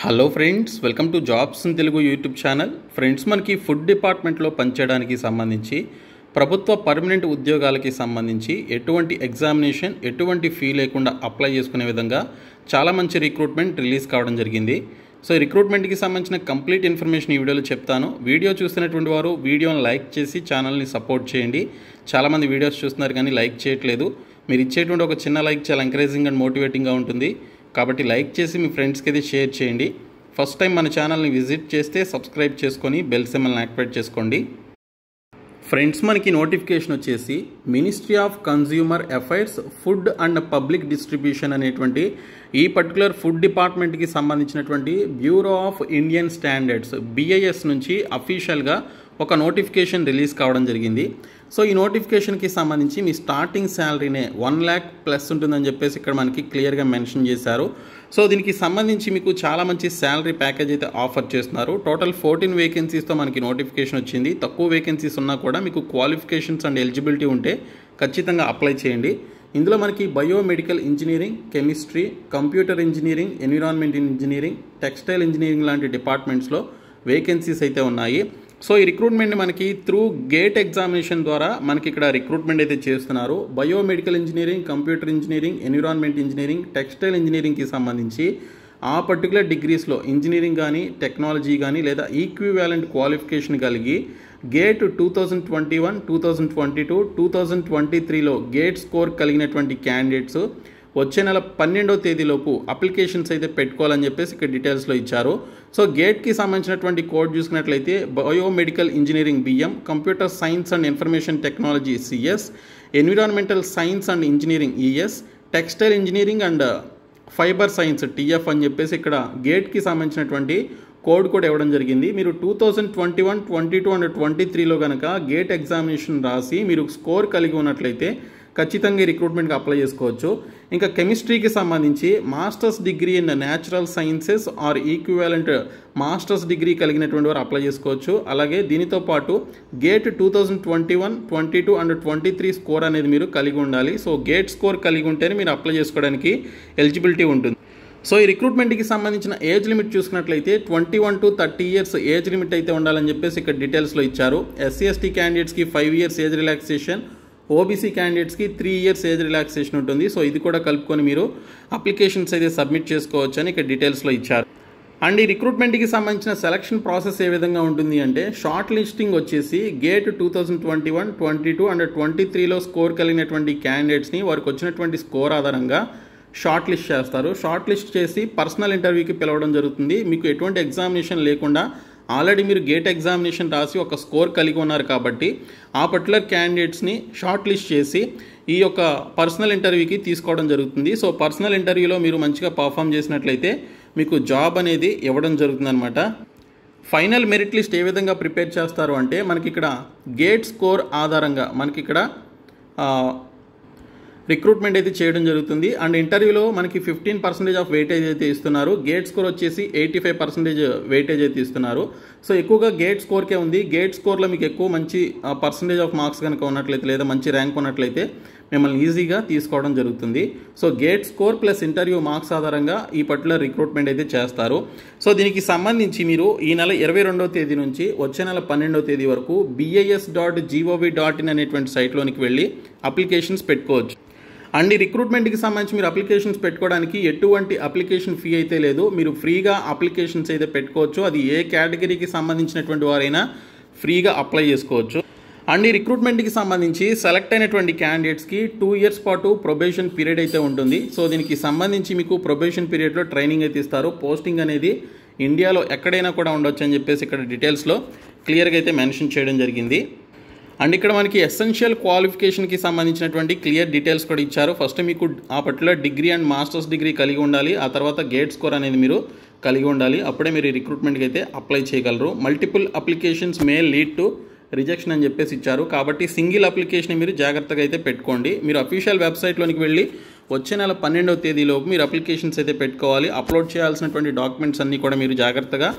hello friends welcome to jobs in Telugu YouTube channel friends మనకి food డిపార్ట్మెంట్లో పనిచేయడానికి సంబంధించి ప్రభుత్వ పర్మనెంట్ ఉద్యోగాలకి సంబంధించి ఎటువంటి ఎగ్జామినేషన్ ఎటువంటి ఫీ లేకుండా అప్లై చేసుకునే విధంగా చాలా మంచి రిక్రూట్మెంట్ రిలీజ్ కావడం జరిగింది సో రిక్రూట్మెంట్కి సంబంధించిన కంప్లీట్ ఇన్ఫర్మేషన్ ఈ వీడియోలో చెప్తాను వీడియో చూస్తున్నటువంటి వారు వీడియోని లైక్ చేసి ఛానల్ని సపోర్ట్ చేయండి చాలామంది వీడియోస్ చూస్తున్నారు కానీ లైక్ చేయట్లేదు మీరు ఇచ్చేటువంటి ఒక చిన్న లైక్ చాలా ఎంకరేజింగ్ అండ్ మోటివేటింగ్గా ఉంటుంది కాబట్టి లైక్ చేసి మీ ఫ్రెండ్స్కి అది షేర్ చేయండి ఫస్ట్ టైం మన ఛానల్ని విజిట్ చేస్తే సబ్స్క్రైబ్ చేసుకొని బెల్ సిమ్మల్ని యాక్టివేట్ చేసుకోండి ఫ్రెండ్స్ మనకి నోటిఫికేషన్ వచ్చేసి ministry of consumer affairs food and public distribution అనేటువంటి ఈ పర్టికులర్ ఫుడ్ డిపార్ట్మెంట్కి సంబంధించినటువంటి bureau of Indian standards BIS నుంచి అఫీషియల్గా ఒక నోటిఫికేషన్ రిలీజ్ కావడం జరిగింది సో ఈ నోటిఫికేషన్కి సంబంధించి మీ స్టార్టింగ్ శాలరీనే వన్ ల్యాక్ ప్లస్ ఉంటుందని చెప్పేసి ఇక్కడ మనకి క్లియర్గా మెన్షన్ చేశారు సో దీనికి సంబంధించి మీకు చాలా మంచి శాలరీ ప్యాకేజ్ అయితే ఆఫర్ చేస్తున్నారు టోటల్ ఫోర్టీన్ వేకెన్సీస్తో మనకి నోటిఫికేషన్ వచ్చింది తక్కువ వేకెన్సీస్ ఉన్నా కూడా మీకు క్వాలిఫికేషన్స్ అండ్ ఎలిజిబిలిటీ ఉంటే ఖచ్చితంగా అప్లై చేయండి ఇందులో మనకి biomedical engineering chemistry computer engineering environment engineering textile engineering లాంటి డిపార్ట్మెంట్స్లో వేకెన్సీస్ అయితే ఉన్నాయి సో ఈ రిక్రూట్మెంట్ మనకి త్రూ గేట్ ఎగ్జామినేషన్ ద్వారా మనకి ఇక్కడ రిక్రూట్మెంట్ అయితే చేస్తున్నారు biomedical engineering computer engineering environment engineering textile ఇంజనీరింగ్కి సంబంధించి ఆ పర్టికులర్ డిగ్రీస్లో ఇంజనీరింగ్ కానీ టెక్నాలజీ కానీ లేదా ఈక్వివాలెంట్ క్వాలిఫికేషన్ కలిగి GATE two thousand twenty one two thousand twenty two two thousand twenty త్రీలో గేట్ స్కోర్ కలిగినటువంటి క్యాండిడేట్స్ వచ్చే నెల పన్నెండో తేదీలోపు అప్లికేషన్స్ అయితే పెట్టుకోవాలని చెప్పేసి ఇక్కడ డీటెయిల్స్లో ఇచ్చారు సో గేట్కి సంబంధించినటువంటి కోడ్ చూసుకున్నట్లయితే biomedical engineering BM computer science and information technology CS environmental science and engineering ES textile engineering and fibre science TF అని చెప్పేసి ఇక్కడ గేట్కి సంబంధించినటువంటి కోడ్ కూడా ఇవ్వడం జరిగింది మీరు two thousand twenty one twenty two and twenty త్రీలో కనుక గేట్ ఎగ్జామినేషన్ రాసి మీరు స్కోర్ కలిగి ఉన్నట్లయితే ఖచ్చితంగా రిక్రూట్మెంట్కి అప్లై చేసుకోవచ్చు ఇంకా కెమిస్ట్రీకి సంబంధించి masters degree in natural sciences or equivalent masters degree కలిగినటువంటి వారు అప్లై చేసుకోవచ్చు అలాగే దీనితో పాటు GATE two thousand twenty one twenty two and twenty three score అనేది మీరు కలిగి ఉండాలి సో గేట్ స్కోర్ కలిగి ఉంటేనే మీరు అప్లై చేసుకోవడానికి ఎలిజిబిలిటీ ఉంటుంది సో ఈ రిక్రూట్మెంట్కి సంబంధించిన ఏజ్ లిమిట్ చూసుకున్నట్లయితే twenty one to thirty years age limit అయితే ఉండాలని చెప్పేసి ఇక్కడ డీటెయిల్స్లో ఇచ్చారు ఎస్సీ ఎస్టీ క్యాండిడేట్స్కి five years age relaxation OBC క్యాండిడేట్స్కి త్రీ ఇయర్స్ ఏజ్ రిలాక్సేషన్ ఉంటుంది సో ఇది కూడా కలుపుకొని మీరు అప్లికేషన్స్ అయితే సబ్మిట్ చేసుకోవచ్చు అని ఇక్కడ డీటెయిల్స్లో ఇచ్చారు అండ్ ఈ రిక్రూట్మెంట్కి సంబంధించిన సెలక్షన్ ప్రాసెస్ ఏ విధంగా ఉంటుంది అంటే షార్ట్ లిస్టింగ్ వచ్చేసి GATE two thousand twenty one twenty two and twenty త్రీలో స్కోర్ కలిగినటువంటి క్యాండిడేట్స్ని వారికి వచ్చినటువంటి స్కోర్ ఆధారంగా షార్ట్ లిస్ట్ చేస్తారు షార్ట్ లిస్ట్ చేసి పర్సనల్ ఇంటర్వ్యూకి పిలవడం జరుగుతుంది మీకు ఎటువంటి ఎగ్జామినేషన్ లేకుండా ఆల్రెడీ మీరు గేట్ ఎగ్జామినేషన్ రాసి ఒక స్కోర్ కలిగి ఉన్నారు కాబట్టి ఆ పర్టికులర్ క్యాండిడేట్స్ని షార్ట్ లిస్ట్ చేసి ఈ యొక్క పర్సనల్ ఇంటర్వ్యూకి తీసుకోవడం జరుగుతుంది సో పర్సనల్ ఇంటర్వ్యూలో మీరు మంచిగా పర్ఫామ్ చేసినట్లయితే మీకు జాబ్ అనేది ఇవ్వడం జరుగుతుందనమాట ఫైనల్ మెరిట్ లిస్ట్ ఏ విధంగా ప్రిపేర్ చేస్తారు అంటే మనకి ఇక్కడ గేట్ స్కోర్ ఆధారంగా మనకి ఇక్కడ రిక్రూట్మెంట్ అయితే చేయడం జరుగుతుంది అండ్ ఇంటర్వ్యూలో మనకి ఫిఫ్టీన్ పర్సెంటేజ్ ఆఫ్ వెయిటేజ్ అయితే ఇస్తున్నారు గేట్ స్కోర్ వచ్చేసి ఎయిటీ ఫైవ్ పర్సెంటేజ్ వెయిటేజ్ అయితే ఇస్తున్నారు సో ఎక్కువగా గేట్ స్కోర్కే ఉంది గేట్ స్కోర్లో మీకు ఎక్కువ మంచి పర్సెంటేజ్ ఆఫ్ మార్క్స్ కనుక ఉన్నట్లయితే లేదా మంచి ర్యాంక్ ఉన్నట్లయితే మిమ్మల్ని ఈజీగా తీసుకోవడం జరుగుతుంది so GATE score plus interview marks ఆధారంగా ఈ పర్టికులర్ రిక్రూట్మెంట్ అయితే చేస్తారు సో దీనికి సంబంధించి మీరు ఈ నెల ఇరవై రెండవ తేదీ నుంచి వచ్చే నెల పన్నెండవ తేదీ వరకు BIS dot G O V dot in అనేటువంటి సైట్లోనికి వెళ్ళి అప్లికేషన్స్ పెట్టుకోవచ్చు అండ్ ఈ రిక్రూట్మెంట్కి సంబంధించి మీరు అప్లికేషన్స్ పెట్టుకోవడానికి ఎటువంటి అప్లికేషన్ ఫీ అయితే లేదు మీరు ఫ్రీగా అప్లికేషన్స్ అయితే పెట్టుకోవచ్చు అది ఏ కేటగిరీకి సంబంధించినటువంటి వారైనా ఫ్రీగా అప్లై చేసుకోవచ్చు అండ్ ఈ రిక్రూట్మెంట్కి సంబంధించి సెలెక్ట్ అయినటువంటి క్యాండిడేట్స్కి టూ ఇయర్స్ పాటు ప్రొబేషన్ పీరియడ్ అయితే ఉంటుంది సో దీనికి సంబంధించి మీకు ప్రొబేషన్ పీరియడ్లో ట్రైనింగ్ అయితే ఇస్తారు పోస్టింగ్ అనేది ఇండియాలో ఎక్కడైనా కూడా ఉండొచ్చు అని చెప్పేసి ఇక్కడ డీటెయిల్స్లో క్లియర్గా అయితే మెన్షన్ చేయడం జరిగింది అండ్ ఇక్కడ మనకి ఎసెన్షియల్ క్వాలిఫికేషన్కి సంబంధించినటువంటి క్లియర్ డీటెయిల్స్ కూడా ఇచ్చారు ఫస్ట్ మీకు ఆ particular degree and masters degree కలిగి ఉండాలి ఆ తర్వాత గేట్ స్కోర్ అనేది మీరు కలిగి ఉండాలి అప్పుడే మీరు రిక్రూట్మెంట్కి అయితే అప్లై చేయగలరు multiple applications may lead to rejection అని చెప్పేసి ఇచ్చారు కాబట్టి సింగిల్ అప్లికేషన్ మీరు జాగ్రత్తగా అయితే పెట్టుకోండి మీరు అఫీషియల్ వెబ్సైట్లోనికి వెళ్ళి వచ్చే నెల పన్నెండవ తేదీలోపు మీరు అప్లికేషన్స్ అయితే పెట్టుకోవాలి అప్లోడ్ చేయాల్సినటువంటి డాక్యుమెంట్స్ అన్నీ కూడా మీరు జాగ్రత్తగా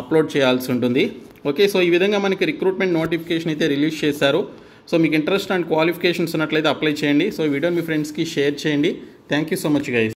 అప్లోడ్ చేయాల్సి ఉంటుంది ఓకే సో ఈ విధంగా మనకి రిక్రూట్మెంట్ నోటిఫికేషన్ అయితే రిలీజ్ చేశారు సో మీకు ఇంట్రెస్ట్ అండ్ క్వాలిఫికేషన్స్ ఉన్నట్లయితే అప్లై చేయండి సో వీడియోని మీ ఫ్రెండ్స్కి షేర్ చేయండి thank you so much guys